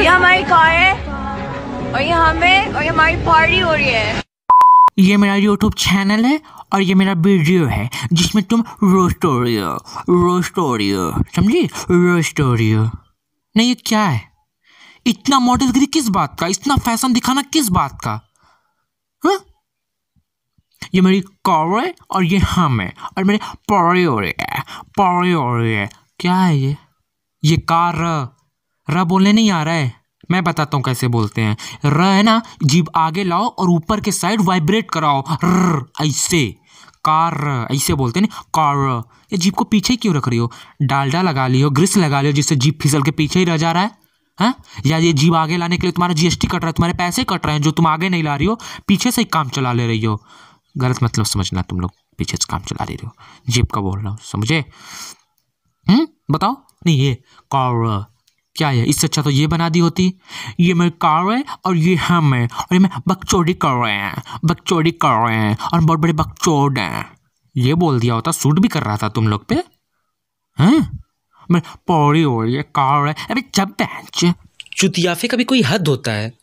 ये हमारी कार है और ये हमें और ये हमारी पार्टी हो रही है ये मेरा यूट्यूब चैनल है और ये मेरा वीडियो है जिसमें तुम रोस्टोरियो रोस्टोरियो समझी रोस्टोरियो नहीं ये क्या है इतना मॉडल गिरी किस बात का इतना फैशन दिखाना किस बात का हा? ये मेरी कॉर है और ये हम है और मेरे पौड़े हो रहे हैं पौड़े हो रहे हैं क्या है ये ये कार र बोलने नहीं आ रहा है मैं बताता हूँ कैसे बोलते हैं र है ना जीभ आगे लाओ और ऊपर के साइड वाइब्रेट कराओ र ऐसे कार ऐसे बोलते हैं ना कार ये जीप को पीछे क्यों रख रही हो डालडा लगा लियो ग्रिस लगा लियो जिससे जीप फिसल के पीछे ही रह जा रहा है हाँ या ये जीप आगे लाने के लिए तुम्हारा जीएसटी कट रहा है तुम्हारे पैसे कट रहे हैं जो तुम आगे नहीं ला रही हो पीछे से ही काम चला ले रही हो गलत मतलब समझना तुम लोग पीछे से काम चला ले रहे हो जीप का बोल रहा हूँ समझे हम्म? बताओ नहीं ये कार क्या है इससे अच्छा तो ये बना दी होती ये मैं कार है और ये हम है और ये मैं बकचोड़ी कर रहे हैं बकचोड़ी कर रहे हैं और बहुत बड़े बकचोड़ हैं ये बोल दिया होता सूट भी कर रहा था तुम लोग पे हैं मैं पौड़ी हो रही है कार है अभी जब चुतियाफे का भी कोई हद होता है